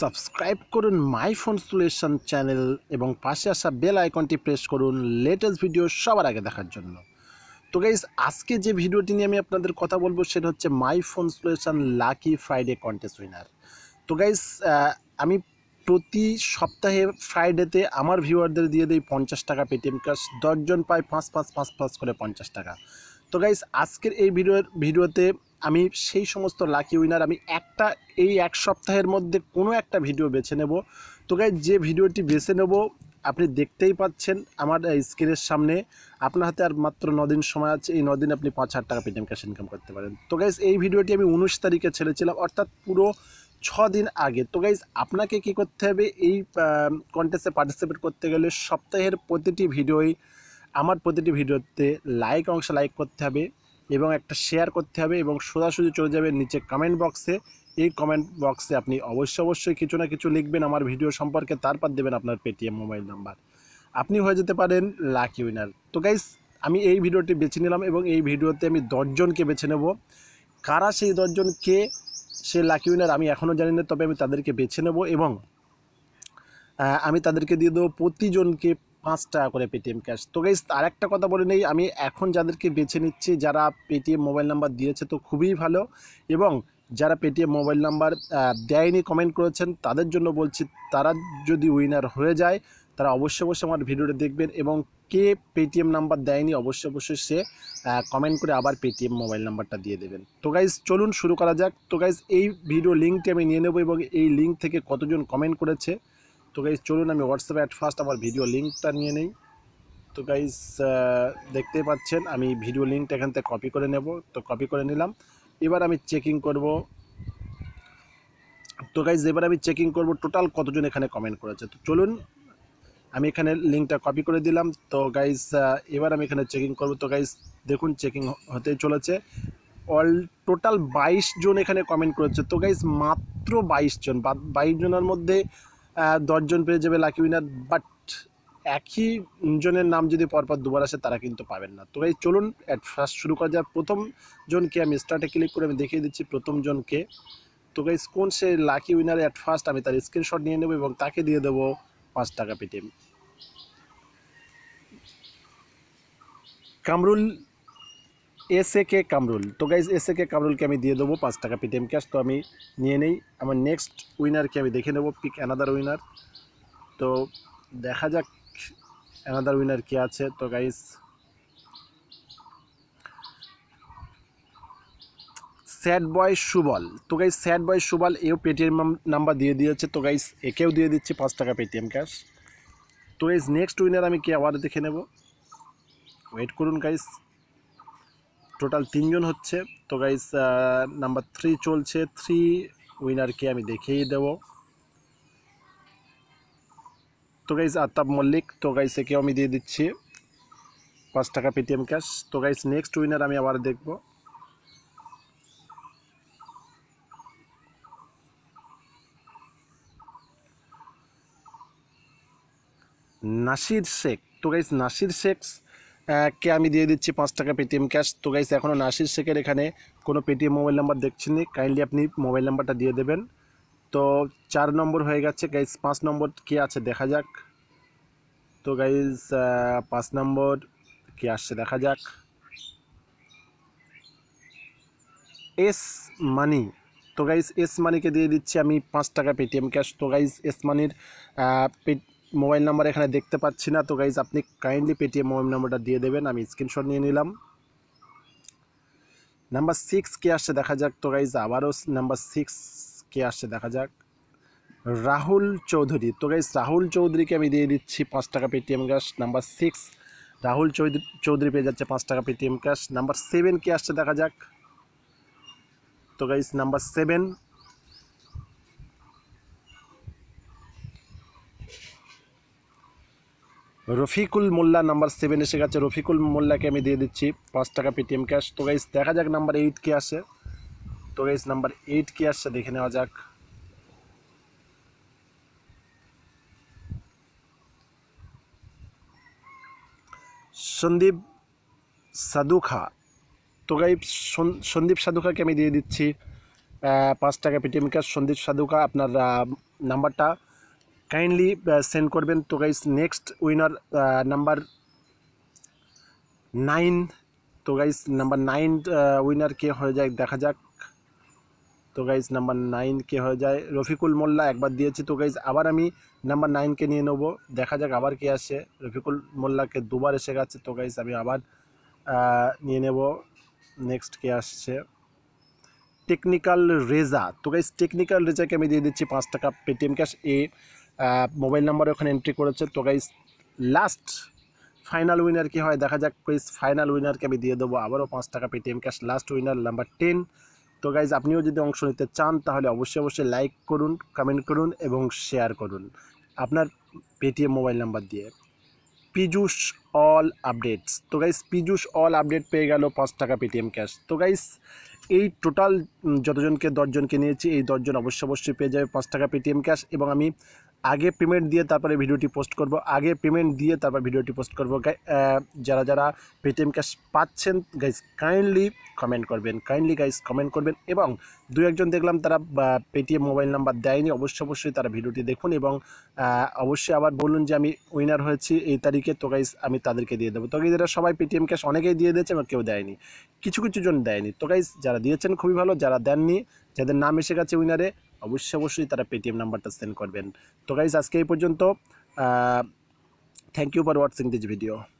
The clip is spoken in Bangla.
সাবস্ক্রাইব করুন মাই ফোন সলিউশন চ্যানেল এবং পাশে আসা বেল আইকনটি প্রেস করুন লেটেস্ট ভিডিও সবার আগে দেখার জন্য তো গাইজ আজকে যে ভিডিওটি নিয়ে আমি আপনাদের কথা বলবো সেটা হচ্ছে my phone solution lucky Friday contest winner তো গাইজ আমি প্রতি সপ্তাহে ফ্রাইডেতে আমার ভিউয়ারদের দিয়ে দিই পঞ্চাশ টাকা পেটিএম ক্যাশ দশজন পায় পাঁচ পাঁচ পাঁচ পাঁচ করে পঞ্চাশ টাকা তো গাইস আজকের এই ভিডিওর ভিডিওতে আমি সেই সমস্ত লাকি উইনার আমি একটা এই এক সপ্তাহের মধ্যে কোনো একটা ভিডিও বেছে নেব তো গাইস যে ভিডিওটি বেছে নেব আপনি দেখতেই পাচ্ছেন আমার স্ক্রিনের সামনে আপনার হাতে আর মাত্র দিন সময় আছে এই নদিন আপনি পাঁচ হাজার টাকা পেটিএম ক্যাশ ইনকাম করতে পারেন তো গাইজ এই ভিডিওটি আমি উনিশ তারিখে ছেড়েছিলাম অর্থাৎ পুরো ছ দিন আগে তো গাইজ আপনাকে কি করতে হবে এই কন্টেস্টে পার্টিসিপেট করতে গেলে সপ্তাহের প্রতিটি ভিডিওই আমার প্রতিটি ভিডিওতে লাইক অংশে লাইক করতে হবে এবং একটা শেয়ার করতে হবে এবং সোজাসুজি চলে যাবে নিচে কমেন্ট বক্সে এই কমেন্ট বক্সে আপনি অবশ্যই অবশ্যই কিছু না কিছু লিখবেন আমার ভিডিও সম্পর্কে তারপর দেবেন আপনার পেটিএম মোবাইল নাম্বার আপনি হয়ে যেতে পারেন লাকি উইনার তো গাইস আমি এই ভিডিওটি বেছে নিলাম এবং এই ভিডিওতে আমি দশজনকে বেছে নেব কারা সেই দশজন কে সে লাকি উইনার আমি এখনও জানি না তবে আমি তাদেরকে বেছে নেব এবং আমি তাদেরকে দিয়ে দেবো প্রতিজনকে পাঁচ টাকা করে পেটিএম ক্যাশ তো গাইজ একটা কথা বলে নেই আমি এখন যাদেরকে বেছে নিচ্ছি যারা পেটিএম মোবাইল নাম্বার দিয়েছে তো খুবই ভালো এবং যারা পেটিএম মোবাইল নাম্বার দেয়নি কমেন্ট করেছেন তাদের জন্য বলছি তারা যদি উইনার হয়ে যায় তারা অবশ্যই অবশ্যই আমার ভিডিওটা দেখবেন এবং কে পেটিএম নাম্বার দেয়নি অবশ্যই অবশ্যই সে কমেন্ট করে আবার পেটিএম মোবাইল নাম্বারটা দিয়ে দেবেন তো গাইজ চলুন শুরু করা যাক তো গাইজ এই ভিডিও লিঙ্কটি আমি নিয়ে নেব এবং এই লিঙ্ক থেকে কতজন কমেন্ট করেছে তো গাইজ চলুন আমি হোয়াটসঅ্যাপে অ্যাট ফার্স্ট আমার ভিডিও লিঙ্কটা নিয়ে নেই তো গাইজ দেখতেই পাচ্ছেন আমি ভিডিও লিঙ্কটা এখান থেকে কপি করে নেব তো কপি করে নিলাম এবার আমি চেকিং করব তো গাইজ এবার আমি চেকিং করব টোটাল কতজন এখানে কমেন্ট করেছে তো চলুন আমি এখানে লিঙ্কটা কপি করে দিলাম তো গাইজ এবার আমি এখানে চেকিং করব তো গাইজ দেখুন চেকিং হতে চলেছে অল টোটাল বাইশ জন এখানে কমেন্ট করেছে তো গাইজ মাত্র বাইশ জন বাইশ জনের মধ্যে দশজন পেয়ে যাবে লাকি উইনার বাট একই জনের নাম যদি পরপর দুবার আসে তারা কিন্তু পাবেন না তো এই চলুন অ্যাট ফার্স্ট শুরু করা যায় প্রথম জনকে আমি স্টার্টে ক্লিক করে আমি দেখিয়ে দিচ্ছি প্রথম জনকে তো গাইজ কোন সে লাকি উইনার অ্যাট ফার্স্ট আমি তার স্ক্রিনশট নিয়ে নেব এবং তাকে দিয়ে দেবো পাঁচ টাকা Paytm Kamrul S A K Kamrul তো গাইজ এস এ কে কামরুলকে আমি দিয়ে দেবো পাঁচ টাকা পেটিএম ক্যাশ তো আমি নিয়ে নেই আমার নেক্সট উইনারকে আমি দেখে নেব পিক অ্যানাদার উইনার তো দেখা যাক অ্যানাদার উইনার কে আছে তো গাইজ স্যাড বয় সুবল তো গাইজ স্যাড বয় সুবল এও পেটিএম নাম্বার দিয়ে দিয়েছে তো গাইজ একেও দিয়ে দিচ্ছি পাঁচ টাকা পেটিএম ক্যাশ তো গাইজ নেক্সট উইনার আমি কে আবার দেখে নেব ওয়েট করুন গাইজ টোটাল তিনজন হচ্ছে তো গাইজ নাম্বার থ্রি চলছে থ্রি উইনারকে আমি দেখিয়ে দেব তো গাইজ আতাব মল্লিক তো গাইস একেও আমি দিয়ে দিচ্ছি পাঁচ টাকা পেটিএম ক্যাশ তো গাইজ নেক্সট উইনার আমি আবার দেখব নাসির শেখ তো গাইস নাসির শেখ কে আমি দিয়ে দিচ্ছি পাঁচ টাকা পেটিএম ক্যাশ তো গাইস এখনও নাসির শেখের এখানে কোনো পেটিএম মোবাইল নাম্বার দেখছি নি কাইন্ডলি আপনি মোবাইল নাম্বারটা দিয়ে দেবেন তো চার নম্বর হয়ে গেছে গাইস পাঁচ নম্বর কি আছে দেখা যাক তো গাইস পাঁচ নম্বর কি আসছে দেখা যাক এস মানি তো গাইজ এস মানিকে দিয়ে দিচ্ছি আমি পাঁচ টাকা পেটিএম ক্যাশ তো গাইস এস মানির মোবাইল নাম্বার এখানে দেখতে পাচ্ছি না তো গাইজ আপনি কাইন্ডলি পেটিএম মোবাইল নাম্বারটা দিয়ে দেবেন আমি স্ক্রিনশট নিয়ে নিলাম নাম্বার সিক্স কে আসছে দেখা যাক তো গাইজ আবারও নাম্বার সিক্স কে আসছে দেখা যাক রাহুল চৌধুরী তো গাইজ রাহুল চৌধুরীকে আমি দিয়ে দিচ্ছি পাঁচ টাকা Paytm cash number six Rahul Chowdhury পেয়ে যাচ্ছে পাঁচ টাকা পেটিএম ক্যাশ নাম্বার সেভেন কে আসছে দেখা যাক তো guys number seven Rafikul Mulla number 7 এর কাছে रफीकुल मुल्ला কে আমি দিয়ে দিচ্ছি 5 টাকা পিটিএম ক্যাশ তো गाइस দেখা যাক নাম্বার 8 কে আছে তো गाइस নাম্বার 8 কে আছে দেখে নেওয়া যাক संदीप সাদুখা তো गाइस संदीप সাদুখা কে আমি দিয়ে দিচ্ছি 5 টাকা পিটিএম ক্যাশ संदीप সাদুখা আপনার নাম্বারটা কাইন্ডলি সেন্ড uh, করবেন তো guys next winner number nine তো গাইস নাম্বার নাইন উইনার কে হয়ে যায় দেখা যাক তো গাইস নাম্বার নাইন কে হয়ে যায় রফিকুল মোল্লা একবার দিয়েছি তো গাইজ আবার আমি নাম্বার নাইনকে নিয়ে নেব দেখা যাক আবার কে আসে রফিকুল মোল্লাকে দুবার এসে গেছে তো গাইজ আমি আবার uh, নিয়ে নেব নেক্সট কে আসছে টেকনিক্যাল রেজা তো গাইজ টেকনিক্যাল রেজাকে আমি দিয়ে দিচ্ছি পাঁচ টাকা পেটিএম ক্যাশ এ মোবাইল নাম্বার ওখানে এন্ট্রি করেছে তো গাইস লাস্ট ফাইনাল উইনার কি হয় দেখা যাক প্লিজ ফাইনাল উইনারকে আমি দিয়ে দেবো আবারও পাঁচ টাকা Paytm cash last winner number ten তো গাইজ আপনিও যদি অংশ নিতে চান তাহলে অবশ্যই অবশ্যই লাইক করুন কমেন্ট করুন এবং শেয়ার করুন আপনার পেটিএম মোবাইল নাম্বার দিয়ে পিজুস অল আপডেটস তো গাইজ পিজুস অল আপডেট পেয়ে গেল পাঁচ টাকা পেটিএম ক্যাশ তো গাইজ এই টোটাল যতজনকে দশজনকে নিয়েছি এই দশজন অবশ্যই অবশ্যই পেয়ে যাবে পাঁচ টাকা পেটিএম ক্যাশ এবং আমি আগে পেমেন্ট দিয়ে তারপরে ভিডিওটি পোস্ট করব আগে পেমেন্ট দিয়ে তারপর ভিডিওটি পোস্ট করব যারা যারা পেটিএম ক্যাশ পাচ্ছেন গাইজ কাইন্ডলি কমেন্ট করবেন কাইন্ডলি গাইজ কমেন্ট করবেন এবং দু একজন দেখলাম তারা পেটিএম মোবাইল নাম্বার দেয়নি অবশ্যই অবশ্যই তারা ভিডিওটি দেখুন এবং অবশ্যই আবার বলুন যে আমি উইনার হয়েছি এই তারিখে তো গাইজ আমি তাদেরকে দিয়ে দেবো তো গাইজ এরা সবাই পেটিএম ক্যাশ অনেকেই দিয়ে দিয়েছে এবং কেউ দেয়নি কিছু কিছু জন দেয়নি তো গাইজ যারা যারা দিয়েছেন খুবই ভালো যারা দেননি যাদের নাম এসে গেছে উইনারে অবশ্যই অবশ্যই তারা পেটিএম নাম্বারটা সেন্ড করবেন তো গাইজ আজকে এই পর্যন্ত thank you for watching this video